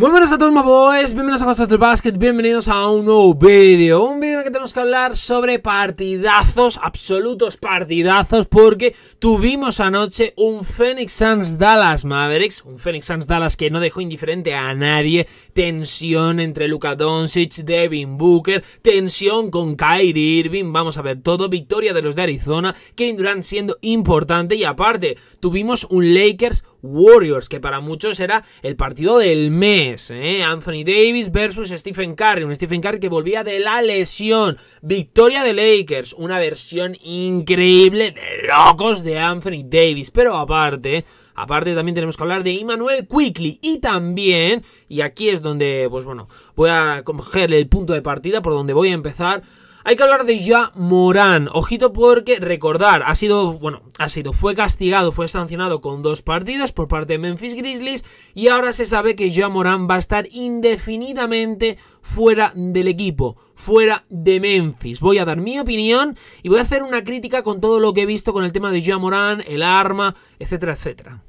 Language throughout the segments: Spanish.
Muy buenas a todos, boys, bienvenidos a Costas del Basket, bienvenidos a un nuevo vídeo. Un vídeo en el que tenemos que hablar sobre partidazos, absolutos partidazos, porque tuvimos anoche un Phoenix Suns Dallas Mavericks, un Phoenix Suns Dallas que no dejó indiferente a nadie. Tensión entre Luka Doncic, Devin Booker, tensión con Kyrie Irving, vamos a ver todo. Victoria de los de Arizona, Kevin Durant siendo importante y aparte, tuvimos un Lakers Warriors, que para muchos era el partido del mes. ¿eh? Anthony Davis versus Stephen Curry, un Stephen Curry que volvía de la lesión. Victoria de Lakers, una versión increíble de locos de Anthony Davis. Pero aparte, Aparte también tenemos que hablar de Immanuel Quickly y también, y aquí es donde, pues bueno, voy a coger el punto de partida por donde voy a empezar hay que hablar de ya Morán. Ojito porque recordar, ha sido, bueno, ha sido, fue castigado, fue sancionado con dos partidos por parte de Memphis Grizzlies y ahora se sabe que ya Morán va a estar indefinidamente fuera del equipo, fuera de Memphis. Voy a dar mi opinión y voy a hacer una crítica con todo lo que he visto con el tema de ya Morán, el arma, etcétera, etcétera.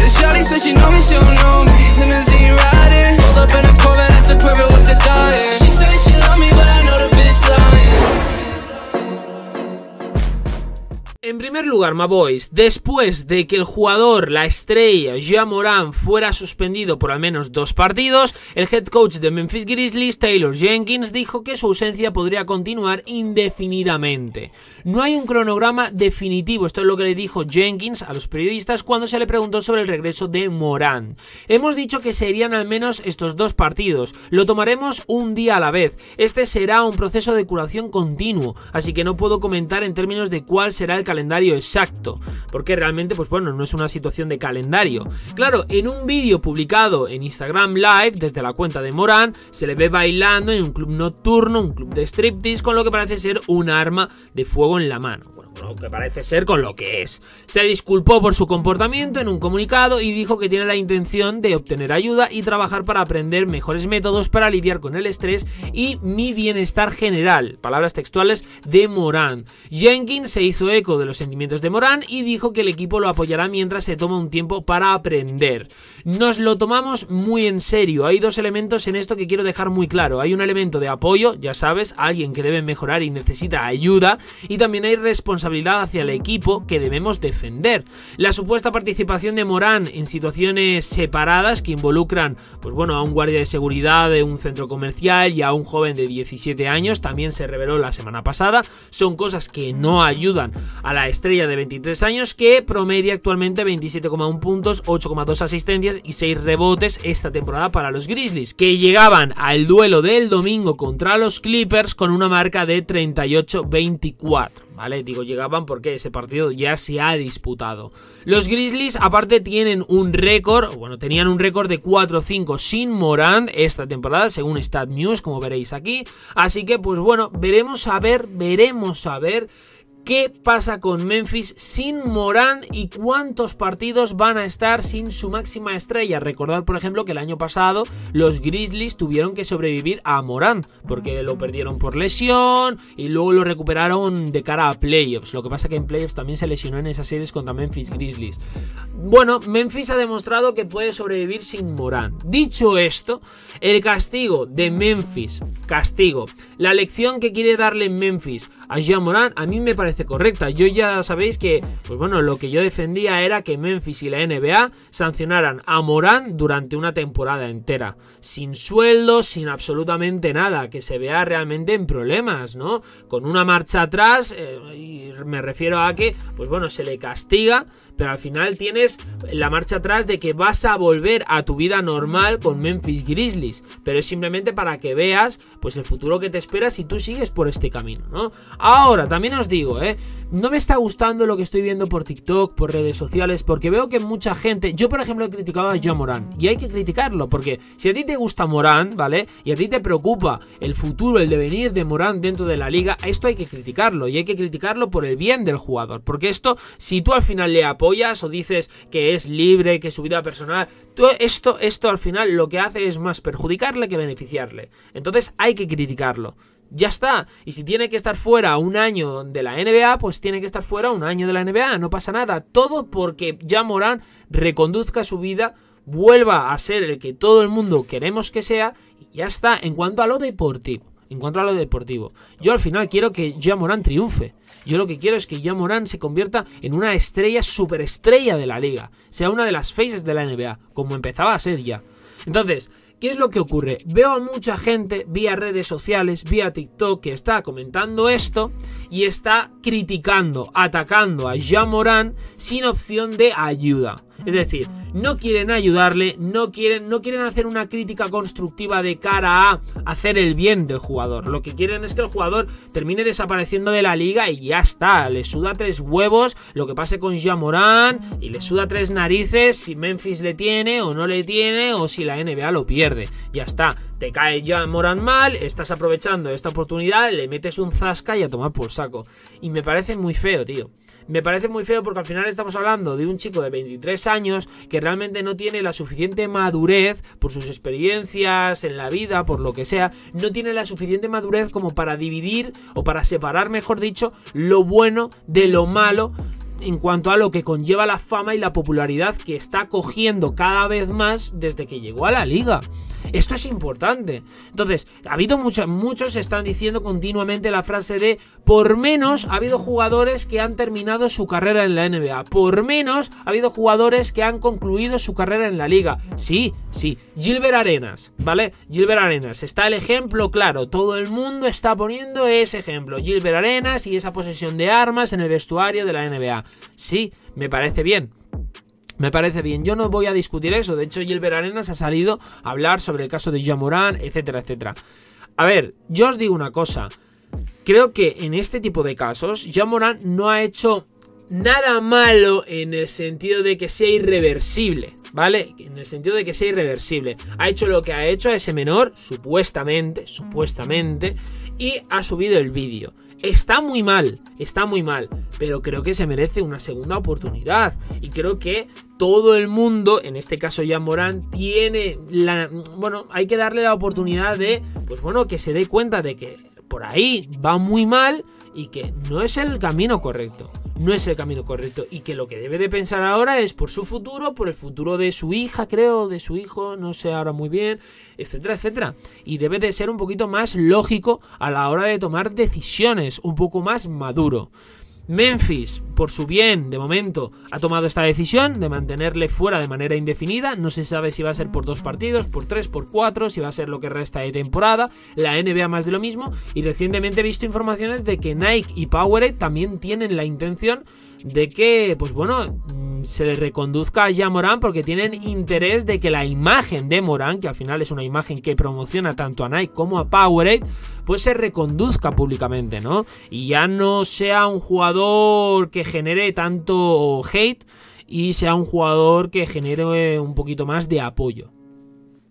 And Shawty said she know me, she don't know me. Limousine riding, pulled up in a Corvette, that's a perfect with the dying. She said she love me, but I know the bitch lying. En primer lugar, boys, después de que el jugador, la estrella, Jean Moran, fuera suspendido por al menos dos partidos, el head coach de Memphis Grizzlies, Taylor Jenkins, dijo que su ausencia podría continuar indefinidamente. No hay un cronograma definitivo, esto es lo que le dijo Jenkins a los periodistas cuando se le preguntó sobre el regreso de Moran. Hemos dicho que serían al menos estos dos partidos, lo tomaremos un día a la vez. Este será un proceso de curación continuo, así que no puedo comentar en términos de cuál será el calendario exacto, porque realmente, pues bueno, no es una situación de calendario. Claro, en un vídeo publicado en Instagram Live desde la cuenta de Morán, se le ve bailando en un club nocturno, un club de striptease, con lo que parece ser un arma de fuego en la mano. Bueno, lo que parece ser con lo que es. Se disculpó por su comportamiento en un comunicado y dijo que tiene la intención de obtener ayuda y trabajar para aprender mejores métodos para lidiar con el estrés y mi bienestar general, palabras textuales de Morán. Jenkins se hizo eco de los sentimientos de Morán y dijo que el equipo lo apoyará mientras se toma un tiempo para aprender. Nos lo tomamos muy en serio, hay dos elementos en esto que quiero dejar muy claro. Hay un elemento de apoyo, ya sabes, alguien que debe mejorar y necesita ayuda, y también hay responsabilidad responsabilidad hacia el equipo que debemos defender. La supuesta participación de Morán en situaciones separadas que involucran pues bueno, a un guardia de seguridad de un centro comercial y a un joven de 17 años también se reveló la semana pasada. Son cosas que no ayudan a la estrella de 23 años que promedia actualmente 27,1 puntos, 8,2 asistencias y 6 rebotes esta temporada para los Grizzlies, que llegaban al duelo del domingo contra los Clippers con una marca de 38-24. ¿vale? Digo llegaban porque ese partido ya se ha disputado. Los Grizzlies aparte tienen un récord, bueno, tenían un récord de 4-5 sin Morant esta temporada, según Stat News, como veréis aquí. Así que pues bueno, veremos a ver, veremos a ver qué pasa con Memphis sin Morán y cuántos partidos van a estar sin su máxima estrella. Recordad, por ejemplo, que el año pasado los Grizzlies tuvieron que sobrevivir a Morán porque lo perdieron por lesión y luego lo recuperaron de cara a playoffs. Lo que pasa que en playoffs también se lesionó en esas series contra Memphis Grizzlies. Bueno, Memphis ha demostrado que puede sobrevivir sin Morán. Dicho esto, el castigo de Memphis, castigo, la lección que quiere darle Memphis a Jean Morán, a mí me parece correcta. Yo ya sabéis que, pues bueno, lo que yo defendía era que Memphis y la NBA sancionaran a Morán durante una temporada entera, sin sueldo, sin absolutamente nada, que se vea realmente en problemas, ¿no? Con una marcha atrás, eh, y me refiero a que, pues bueno, se le castiga pero al final tienes la marcha atrás de que vas a volver a tu vida normal con Memphis Grizzlies, pero es simplemente para que veas pues el futuro que te espera si tú sigues por este camino, ¿no? Ahora, también os digo, ¿eh? No me está gustando lo que estoy viendo por TikTok, por redes sociales, porque veo que mucha gente, yo por ejemplo he criticado a John Moran, y hay que criticarlo, porque si a ti te gusta Moran ¿vale? Y a ti te preocupa el futuro, el devenir de Moran dentro de la liga, esto hay que criticarlo, y hay que criticarlo por el bien del jugador, porque esto, si tú al final le apoyas, o dices que es libre, que su vida personal, todo esto, esto al final lo que hace es más perjudicarle que beneficiarle. Entonces hay que criticarlo. Ya está. Y si tiene que estar fuera un año de la NBA, pues tiene que estar fuera un año de la NBA. No pasa nada. Todo porque ya Morán reconduzca su vida, vuelva a ser el que todo el mundo queremos que sea. Y ya está en cuanto a lo deportivo en cuanto a lo deportivo. Yo al final quiero que Morán triunfe. Yo lo que quiero es que Morán se convierta en una estrella, superestrella de la liga. Sea una de las faces de la NBA, como empezaba a ser ya. Entonces, ¿Qué es lo que ocurre? Veo a mucha gente vía redes sociales, vía TikTok, que está comentando esto y está criticando, atacando a Jean Morán sin opción de ayuda. Es decir, no quieren ayudarle, no quieren, no quieren hacer una crítica constructiva de cara a hacer el bien del jugador. Lo que quieren es que el jugador termine desapareciendo de la liga y ya está. Le suda tres huevos lo que pase con Morán y le suda tres narices si Memphis le tiene o no le tiene o si la NBA lo pierde. Ya está. Te cae Moran mal, estás aprovechando esta oportunidad, le metes un zasca y a tomar por saco. Y me parece muy feo, tío me parece muy feo porque al final estamos hablando de un chico de 23 años que realmente no tiene la suficiente madurez por sus experiencias en la vida, por lo que sea, no tiene la suficiente madurez como para dividir o para separar, mejor dicho, lo bueno de lo malo en cuanto a lo que conlleva la fama y la popularidad que está cogiendo cada vez más desde que llegó a la liga. Esto es importante. Entonces, ha habido muchos, muchos están diciendo continuamente la frase de por menos ha habido jugadores que han terminado su carrera en la NBA. Por menos ha habido jugadores que han concluido su carrera en la liga. Sí, sí. Gilbert Arenas, ¿vale? Gilbert Arenas. Está el ejemplo claro. Todo el mundo está poniendo ese ejemplo. Gilbert Arenas y esa posesión de armas en el vestuario de la NBA. Sí, me parece bien. Me parece bien, yo no voy a discutir eso. De hecho, Gilbert Arenas ha salido a hablar sobre el caso de Morán etcétera, etcétera. A ver, yo os digo una cosa. Creo que en este tipo de casos, Yamorán no ha hecho nada malo en el sentido de que sea irreversible, ¿vale? En el sentido de que sea irreversible. Ha hecho lo que ha hecho a ese menor, supuestamente, supuestamente, y ha subido el vídeo. Está muy mal, está muy mal, pero creo que se merece una segunda oportunidad y creo que todo el mundo, en este caso ya Morán, tiene la... Bueno, hay que darle la oportunidad de, pues bueno, que se dé cuenta de que por ahí va muy mal y que no es el camino correcto. No es el camino correcto y que lo que debe de pensar ahora es por su futuro, por el futuro de su hija, creo, de su hijo, no sé ahora muy bien, etcétera, etcétera. Y debe de ser un poquito más lógico a la hora de tomar decisiones, un poco más maduro. Memphis, por su bien, de momento, ha tomado esta decisión de mantenerle fuera de manera indefinida. No se sabe si va a ser por dos partidos, por tres, por cuatro, si va a ser lo que resta de temporada. La NBA más de lo mismo. Y recientemente he visto informaciones de que Nike y Powerade también tienen la intención de que, pues bueno, mm, se le reconduzca a Morán porque tienen interés de que la imagen de Morán, que al final es una imagen que promociona tanto a Nike como a Powerade, pues se reconduzca públicamente, ¿no? Y ya no sea un jugador que genere tanto hate y sea un jugador que genere un poquito más de apoyo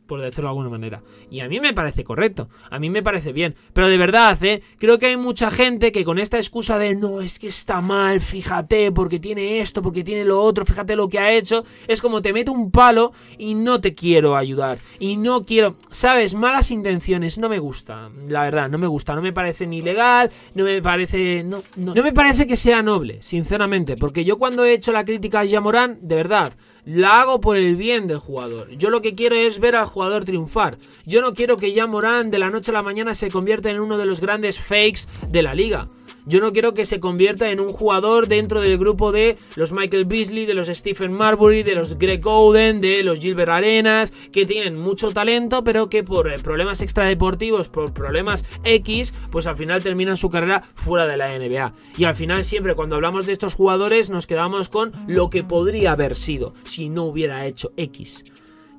por decirlo de alguna manera. Y a mí me parece correcto, a mí me parece bien. Pero de verdad, ¿eh? creo que hay mucha gente que con esta excusa de no, es que está mal, fíjate, porque tiene esto, porque tiene lo otro, fíjate lo que ha hecho, es como te meto un palo y no te quiero ayudar. Y no quiero, ¿sabes? Malas intenciones, no me gusta, la verdad, no me gusta, no me parece ni legal, no me parece... No, no, no me parece que sea noble, sinceramente, porque yo cuando he hecho la crítica a Yamorán, de verdad, la hago por el bien del jugador. Yo lo que quiero es ver al jugador triunfar. Yo no quiero que ya Morán de la noche a la mañana se convierta en uno de los grandes fakes de la liga. Yo no quiero que se convierta en un jugador dentro del grupo de los Michael Beasley, de los Stephen Marbury, de los Greg Oden, de los Gilbert Arenas, que tienen mucho talento, pero que por eh, problemas extradeportivos, por problemas X, pues al final terminan su carrera fuera de la NBA. Y al final siempre cuando hablamos de estos jugadores nos quedamos con lo que podría haber sido si no hubiera hecho X.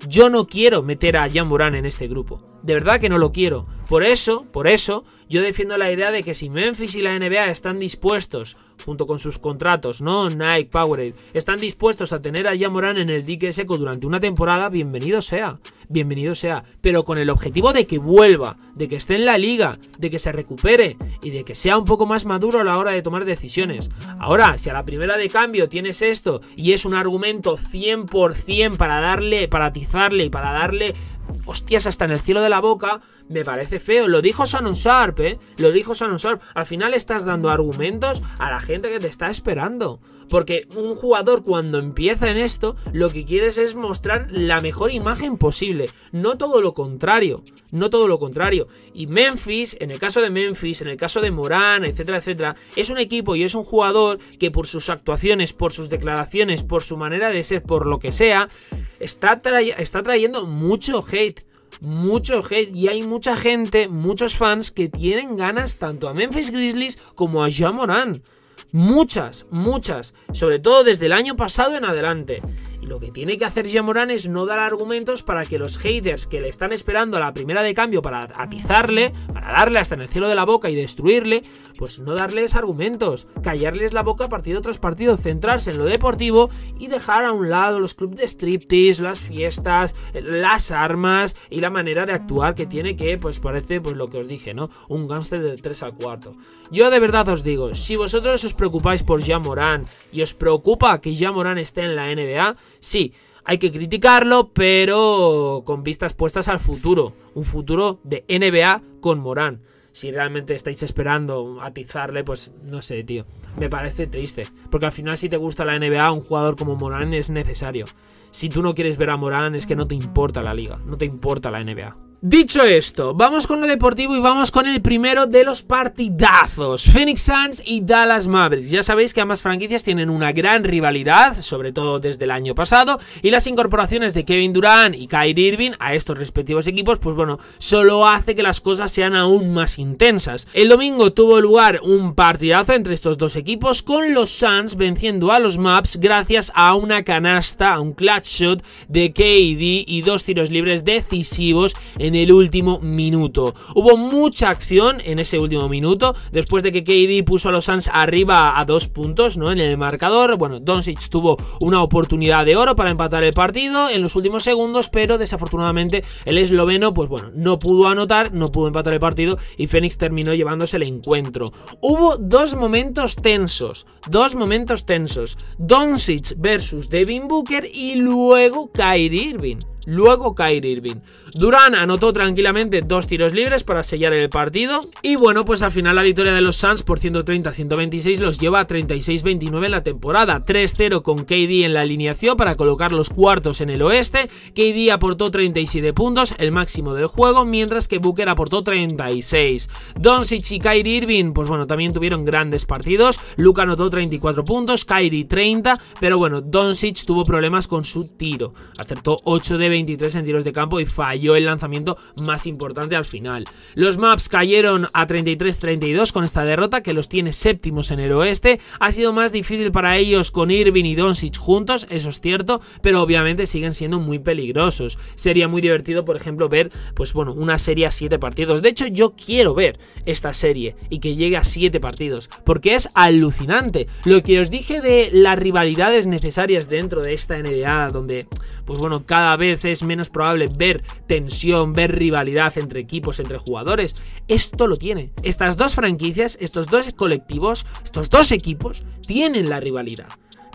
Yo no quiero meter a Jan en este grupo. De verdad que no lo quiero. Por eso, por eso, yo defiendo la idea de que si Memphis y la NBA están dispuestos, junto con sus contratos, no Nike, Powerade, están dispuestos a tener a Jamoran en el dique seco durante una temporada, bienvenido sea, bienvenido sea, pero con el objetivo de que vuelva, de que esté en la liga, de que se recupere y de que sea un poco más maduro a la hora de tomar decisiones. Ahora, si a la primera de cambio tienes esto y es un argumento 100% para darle, para atizarle y para darle hostias hasta en el cielo de la boca, me parece feo. Lo dijo Shannon Sharp, ¿eh? Lo dijo Shannon Sharp. Al final estás dando argumentos a la gente que te está esperando. Porque un jugador cuando empieza en esto, lo que quieres es mostrar la mejor imagen posible. No todo lo contrario. No todo lo contrario. Y Memphis, en el caso de Memphis, en el caso de Morán, etcétera, etcétera, es un equipo y es un jugador que por sus actuaciones, por sus declaraciones, por su manera de ser, por lo que sea, está, está trayendo mucho hate mucho hate y hay mucha gente, muchos fans que tienen ganas tanto a Memphis Grizzlies como a Morán. Muchas, muchas. Sobre todo desde el año pasado en adelante. Lo que tiene que hacer Jamoran es no dar argumentos para que los haters que le están esperando a la primera de cambio para atizarle, para darle hasta en el cielo de la boca y destruirle, pues no darles argumentos, callarles la boca partido tras partido, centrarse en lo deportivo y dejar a un lado los clubes de striptease, las fiestas, las armas y la manera de actuar que tiene que, pues parece pues lo que os dije, ¿no? Un gángster del 3 al 4. Yo de verdad os digo, si vosotros os preocupáis por Jamoran y os preocupa que Jamoran esté en la NBA, sí, hay que criticarlo, pero con vistas puestas al futuro. Un futuro de NBA con Morán. Si realmente estáis esperando atizarle, pues no sé, tío. Me parece triste. Porque al final, si te gusta la NBA, un jugador como Morán es necesario. Si tú no quieres ver a Morán, es que no te importa la liga, no te importa la NBA. Dicho esto, vamos con lo deportivo y vamos con el primero de los partidazos, Phoenix Suns y Dallas Mavericks. Ya sabéis que ambas franquicias tienen una gran rivalidad, sobre todo desde el año pasado, y las incorporaciones de Kevin Durant y Kyrie Irving a estos respectivos equipos, pues bueno, solo hace que las cosas sean aún más intensas. El domingo tuvo lugar un partidazo entre estos dos equipos, con los Suns venciendo a los Maps gracias a una canasta, a un clutch shot de KD y dos tiros libres decisivos en en el último minuto. Hubo mucha acción en ese último minuto, después de que KD puso a los Suns arriba a dos puntos ¿no? en el marcador. Bueno, Doncic tuvo una oportunidad de oro para empatar el partido en los últimos segundos, pero desafortunadamente el esloveno, pues bueno, no pudo anotar, no pudo empatar el partido y Phoenix terminó llevándose el encuentro. Hubo dos momentos tensos, dos momentos tensos. Doncic versus Devin Booker y luego Kyrie Irving. Luego Kyrie Irving. Durán anotó tranquilamente dos tiros libres para sellar el partido. Y bueno, pues al final la victoria de los Suns por 130-126 los lleva a 36-29 en la temporada. 3-0 con KD en la alineación para colocar los cuartos en el oeste. KD aportó 37 puntos, el máximo del juego, mientras que Booker aportó 36. Doncic y Kyrie Irving, pues bueno, también tuvieron grandes partidos. Luca anotó 34 puntos, Kyrie 30, pero bueno, Doncic tuvo problemas con su tiro. Acertó 8 de 23 en tiros de campo y falló el lanzamiento más importante al final. Los Maps cayeron a 33-32 con esta derrota que los tiene séptimos en el oeste. Ha sido más difícil para ellos con Irving y Doncic juntos, eso es cierto, pero obviamente siguen siendo muy peligrosos. Sería muy divertido, por ejemplo, ver pues bueno, una serie a 7 partidos. De hecho, yo quiero ver esta serie y que llegue a 7 partidos, porque es alucinante. Lo que os dije de las rivalidades necesarias dentro de esta NBA donde pues bueno, cada vez es menos probable ver tensión, ver rivalidad entre equipos, entre jugadores. Esto lo tiene. Estas dos franquicias, estos dos colectivos, estos dos equipos tienen la rivalidad.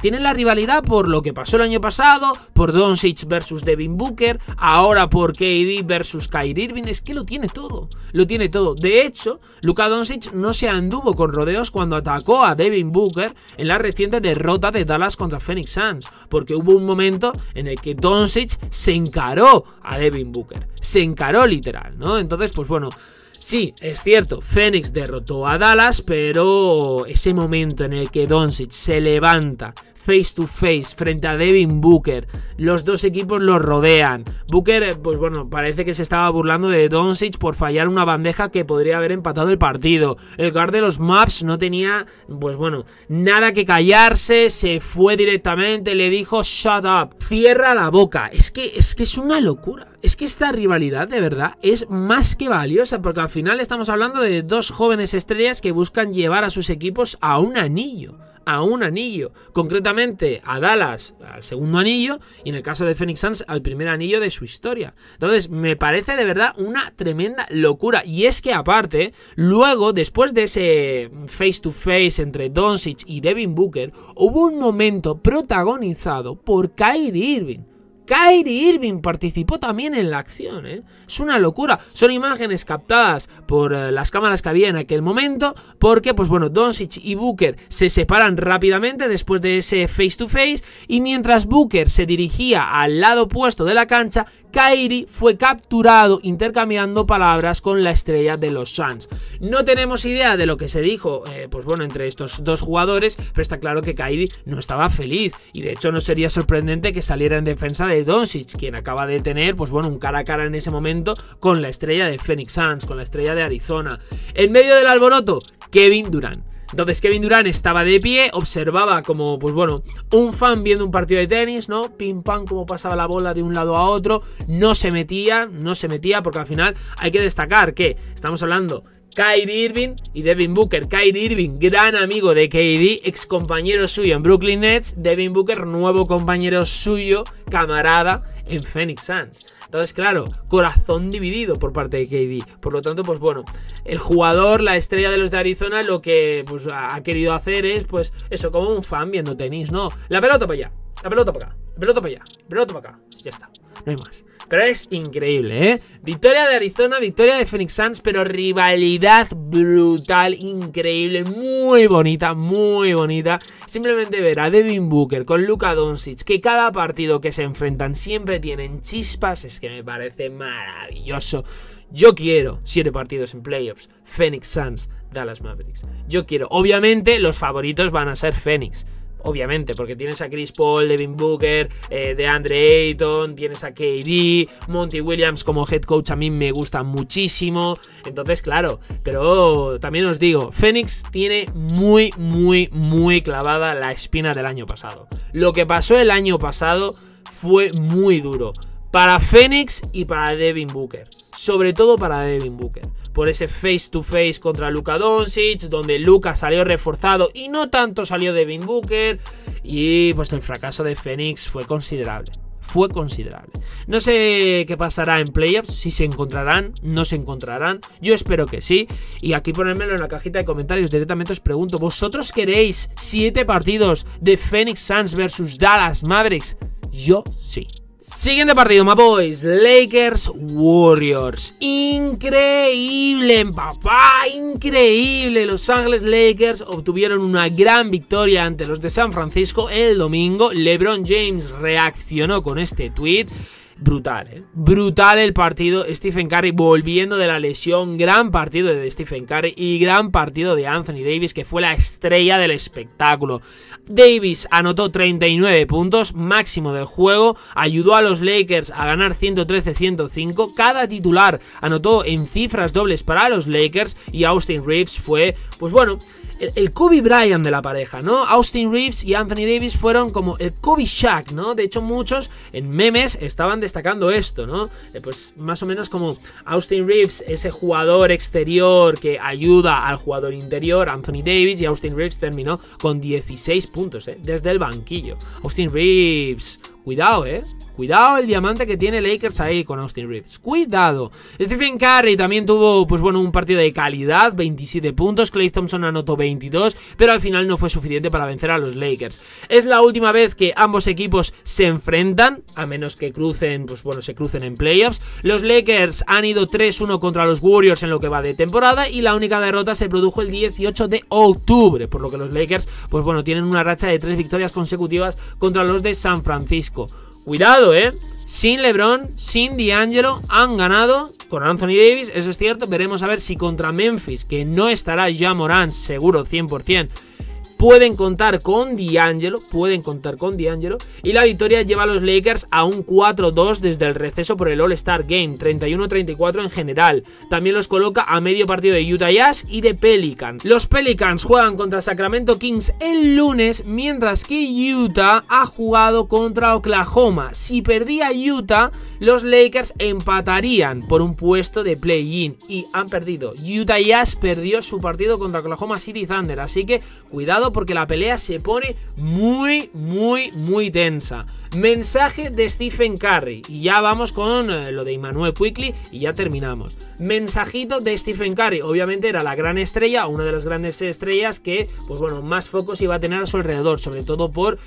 Tienen la rivalidad por lo que pasó el año pasado, por Doncic versus Devin Booker, ahora por KD versus Kyrie Irving. Es que lo tiene todo, lo tiene todo. De hecho, Luka Doncic no se anduvo con rodeos cuando atacó a Devin Booker en la reciente derrota de Dallas contra Phoenix Suns, porque hubo un momento en el que Doncic se encaró a Devin Booker, se encaró literal, ¿no? Entonces, pues bueno, Sí, es cierto, Phoenix derrotó a Dallas, pero ese momento en el que Doncic se levanta face to face frente a Devin Booker. Los dos equipos los rodean. Booker, eh, pues bueno, parece que se estaba burlando de Doncic por fallar una bandeja que podría haber empatado el partido. El guard de los Maps no tenía, pues bueno, nada que callarse, se fue directamente, le dijo shut up, cierra la boca. Es que es que es una locura. Es que esta rivalidad de verdad es más que valiosa porque al final estamos hablando de dos jóvenes estrellas que buscan llevar a sus equipos a un anillo a un anillo, concretamente a Dallas al segundo anillo y en el caso de Phoenix Suns al primer anillo de su historia. Entonces me parece de verdad una tremenda locura y es que aparte, luego después de ese face to face entre Doncic y Devin Booker, hubo un momento protagonizado por Kyrie Irving Kyrie Irving participó también en la acción, ¿eh? Es una locura. Son imágenes captadas por eh, las cámaras que había en aquel momento, porque, pues bueno, Doncic y Booker se separan rápidamente después de ese face to face, y mientras Booker se dirigía al lado opuesto de la cancha, Kyrie fue capturado intercambiando palabras con la estrella de los Suns. No tenemos idea de lo que se dijo, eh, pues bueno, entre estos dos jugadores, pero está claro que Kyrie no estaba feliz, y de hecho no sería sorprendente que saliera en defensa de de quien acaba de tener, pues bueno, un cara a cara en ese momento con la estrella de Phoenix Suns, con la estrella de Arizona. En medio del alboroto, Kevin Durant. Entonces Kevin Durant estaba de pie, observaba como, pues bueno, un fan viendo un partido de tenis, ¿no? Pim pam, como pasaba la bola de un lado a otro, no se metía, no se metía, porque al final hay que destacar que estamos hablando Kyrie Irving y Devin Booker. Kyrie Irving, gran amigo de KD, ex compañero suyo en Brooklyn Nets. Devin Booker, nuevo compañero suyo, camarada en Phoenix Suns. Entonces, claro, corazón dividido por parte de KD. Por lo tanto, pues bueno, el jugador, la estrella de los de Arizona, lo que pues, ha querido hacer es, pues, eso, como un fan viendo tenis, ¿no? La pelota para allá, la pelota para acá, la pelota para allá, la pelota para acá. Ya está, no hay más. Pero es increíble, ¿eh? Victoria de Arizona, victoria de Phoenix Suns, pero rivalidad brutal, increíble, muy bonita, muy bonita. Simplemente ver a Devin Booker con Luka Doncic, que cada partido que se enfrentan siempre tienen chispas, es que me parece maravilloso. Yo quiero siete partidos en playoffs, Phoenix Suns, Dallas Mavericks. Yo quiero, obviamente los favoritos van a ser Phoenix obviamente, porque tienes a Chris Paul, Devin Booker, eh, de Andre Ayton, tienes a KD, Monty Williams como head coach a mí me gusta muchísimo. Entonces, claro, pero también os digo, Phoenix tiene muy, muy, muy clavada la espina del año pasado. Lo que pasó el año pasado fue muy duro para Phoenix y para Devin Booker. Sobre todo para Devin Booker por ese face to face contra Luka Doncic, donde Luka salió reforzado y no tanto salió Devin Booker. Y pues el fracaso de Phoenix fue considerable fue considerable. No sé qué pasará en playoffs, si se encontrarán, no se encontrarán. Yo espero que sí. Y aquí ponérmelo en la cajita de comentarios. Directamente os pregunto, ¿vosotros queréis 7 partidos de Phoenix Suns versus Dallas Mavericks? Yo sí. Siguiente partido, boys, Lakers Warriors. Increíble, papá. Increíble. Los Ángeles Lakers obtuvieron una gran victoria ante los de San Francisco el domingo. LeBron James reaccionó con este tweet. Brutal, ¿eh? Brutal el partido. Stephen Curry volviendo de la lesión. Gran partido de Stephen Curry y gran partido de Anthony Davis, que fue la estrella del espectáculo. Davis anotó 39 puntos, máximo del juego. Ayudó a los Lakers a ganar 113-105. Cada titular anotó en cifras dobles para los Lakers y Austin Reeves fue, pues bueno, el, Kobe Bryant de la pareja, ¿no? Austin Reeves y Anthony Davis fueron como el Kobe Shaq, ¿no? De hecho, muchos en memes estaban destacando esto, ¿no? Eh, pues más o menos como Austin Reeves, ese jugador exterior que ayuda al jugador interior, Anthony Davis, y Austin Reeves terminó con 16 puntos, ¿eh? Desde el banquillo. Austin Reeves, cuidado, ¿eh? Cuidado el diamante que tiene Lakers ahí con Austin Reeves. Cuidado. Stephen Curry también tuvo, pues bueno, un partido de calidad, 27 puntos. Clay Thompson anotó 22, pero al final no fue suficiente para vencer a los Lakers. Es la última vez que ambos equipos se enfrentan, a menos que crucen, pues bueno, se crucen en playoffs. Los Lakers han ido 3-1 contra los Warriors en lo que va de temporada y la única derrota se produjo el 18 de octubre, por lo que los Lakers, pues bueno, tienen una racha de tres victorias consecutivas contra los de San Francisco. Cuidado, ¿eh? Sin LeBron, sin D'Angelo, han ganado con Anthony Davis, eso es cierto. Veremos a ver si contra Memphis, que no estará ya Morán seguro 100%, pueden contar con D'Angelo, pueden contar con D'Angelo. Y la victoria lleva a los Lakers a un 4-2 desde el receso por el All-Star Game, 31-34 en general. También los coloca a medio partido de Utah Jazz y de Pelican, Los Pelicans juegan contra Sacramento Kings el lunes, mientras que Utah ha jugado contra Oklahoma. Si perdía Utah, los Lakers empatarían por un puesto de play-in y han perdido. Utah Jazz perdió su partido contra Oklahoma City Thunder, así que cuidado porque la pelea se pone muy, muy, muy tensa. Mensaje de Stephen Curry. Y ya vamos con eh, lo de Immanuel Quickly y ya terminamos. Mensajito de Stephen Curry. Obviamente era la gran estrella, una de las grandes estrellas que, pues bueno, más focos iba a tener a su alrededor, sobre todo por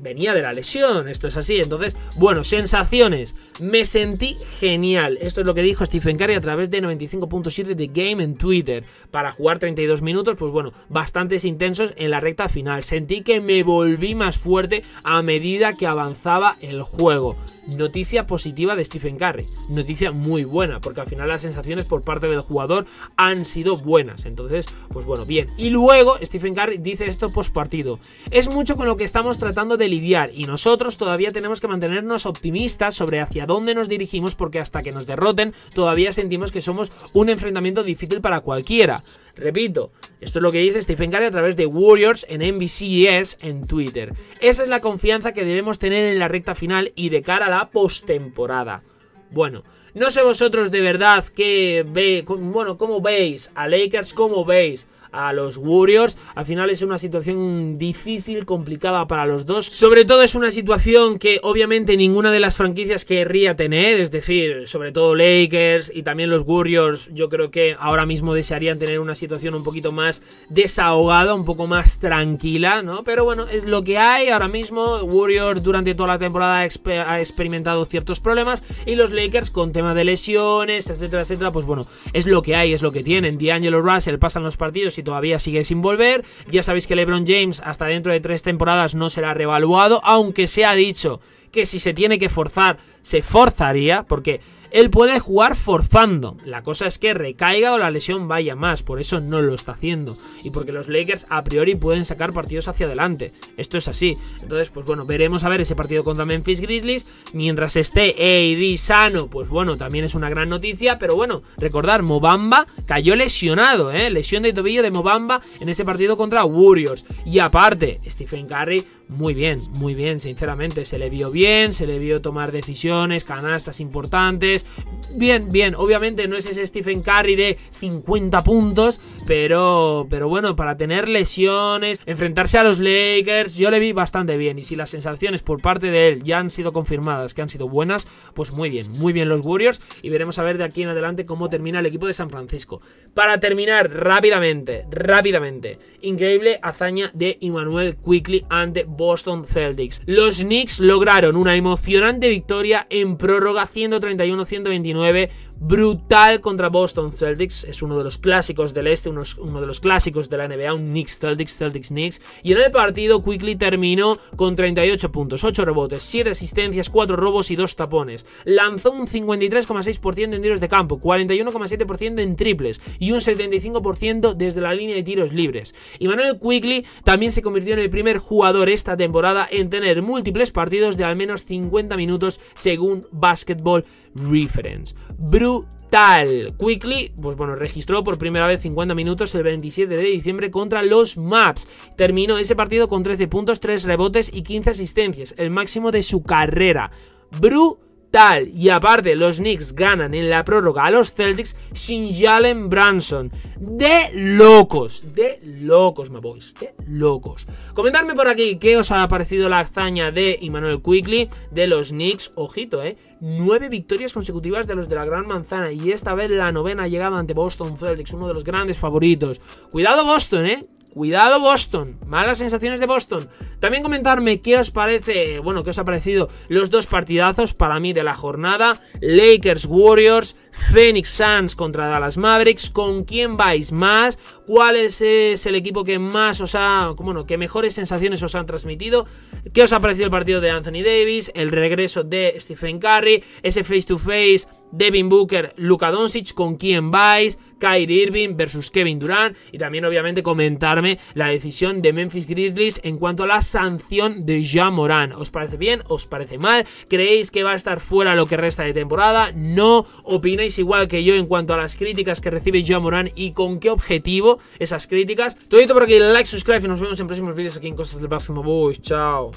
venía de la lesión, esto es así. Entonces, bueno, sensaciones. Me sentí genial. Esto es lo que dijo Stephen Curry a través de 95.7 de Game en Twitter. Para jugar 32 minutos, pues bueno, bastantes intensos en la recta final. Sentí que me volví más fuerte a medida que avanzaba el juego noticia positiva de Stephen Curry, noticia muy buena, porque al final las sensaciones por parte del jugador han sido buenas, entonces, pues bueno, bien. Y luego Stephen Curry dice esto post partido, es mucho con lo que estamos tratando de lidiar y nosotros todavía tenemos que mantenernos optimistas sobre hacia dónde nos dirigimos porque hasta que nos derroten todavía sentimos que somos un enfrentamiento difícil para cualquiera. Repito, esto es lo que dice Stephen Curry a través de Warriors en NBCS en Twitter. Esa es la confianza que debemos tener en la recta final y de cara a la postemporada. Bueno, no sé vosotros de verdad qué ve, bueno, cómo veis a Lakers, cómo veis a los Warriors. Al final es una situación difícil, complicada para los dos. Sobre todo es una situación que obviamente ninguna de las franquicias querría tener, es decir, sobre todo Lakers y también los Warriors, yo creo que ahora mismo desearían tener una situación un poquito más desahogada, un poco más tranquila, ¿no? Pero bueno, es lo que hay ahora mismo. Warriors durante toda la temporada ha experimentado ciertos problemas y los Lakers con tema de lesiones, etcétera, etcétera, pues bueno, es lo que hay, es lo que tienen. D'Angelo Russell pasan los partidos y todavía sigue sin volver. Ya sabéis que LeBron James hasta dentro de tres temporadas no será revaluado, aunque se ha dicho que si se tiene que forzar, se forzaría, porque él puede jugar forzando. La cosa es que recaiga o la lesión vaya más, por eso no lo está haciendo. Y porque los Lakers a priori pueden sacar partidos hacia adelante. Esto es así. Entonces, pues bueno, veremos a ver ese partido contra Memphis Grizzlies. Mientras esté AD sano, pues bueno, también es una gran noticia. Pero bueno, recordar, Mobamba cayó lesionado, ¿eh? Lesión de tobillo de Mobamba en ese partido contra Warriors. Y aparte, Stephen Curry muy bien, muy bien, sinceramente. Se le vio bien, se le vio tomar decisiones, canastas importantes. Bien, bien, obviamente no es ese Stephen Curry de 50 puntos, pero, pero bueno, para tener lesiones, enfrentarse a los Lakers, yo le vi bastante bien. Y si las sensaciones por parte de él ya han sido confirmadas, que han sido buenas, pues muy bien, muy bien los Warriors. Y veremos a ver de aquí en adelante cómo termina el equipo de San Francisco. Para terminar, rápidamente, rápidamente, increíble hazaña de Immanuel Quickly ante Boston Celtics. Los Knicks lograron una emocionante victoria en prórroga 131-129 brutal contra Boston Celtics. Es uno de los clásicos del este, uno de los clásicos de la NBA, un Knicks Celtics, Celtics Knicks. Y en el partido, Quickly terminó con 38 puntos, 8 rebotes, 7 asistencias, 4 robos y 2 tapones. Lanzó un 53,6% en tiros de campo, 41,7% en triples y un 75% desde la línea de tiros libres. Y Manuel Quickly también se convirtió en el primer jugador esta temporada en tener múltiples partidos de al menos 50 minutos según Basketball Reference. Brutal brutal. Quickly, pues bueno, registró por primera vez 50 minutos el 27 de diciembre contra los Maps. Terminó ese partido con 13 puntos, 3 rebotes y 15 asistencias, el máximo de su carrera. Brutal Tal Y aparte, los Knicks ganan en la prórroga a los Celtics sin Jalen Branson. De locos, de locos, me voy de locos. Comentadme por aquí qué os ha parecido la hazaña de Immanuel Quigley de los Knicks. Ojito, eh. Nueve victorias consecutivas de los de la Gran Manzana. Y esta vez la novena llegada ante Boston Celtics, uno de los grandes favoritos. Cuidado, Boston, eh. Cuidado Boston, malas sensaciones de Boston. También comentarme qué os parece, bueno, qué os ha parecido los dos partidazos para mí de la jornada. Lakers Warriors, Phoenix Suns contra Dallas Mavericks, ¿con quién vais más? cuál es, el equipo que más os ha, bueno, que mejores sensaciones os han transmitido, qué os ha parecido el partido de Anthony Davis, el regreso de Stephen Curry, ese face to face Devin Booker, Luka Doncic, con quién vais, Kyrie Irving versus Kevin Durant y también obviamente comentarme la decisión de Memphis Grizzlies en cuanto a la sanción de Jean Moran. ¿Os parece bien? ¿Os parece mal? ¿Creéis que va a estar fuera lo que resta de temporada? ¿No? ¿Opináis igual que yo en cuanto a las críticas que recibe Jean Moran? y con qué objetivo? esas críticas. Todo esto por aquí, like, subscribe y nos vemos en próximos vídeos aquí en Cosas del Basketball Boys. Chao.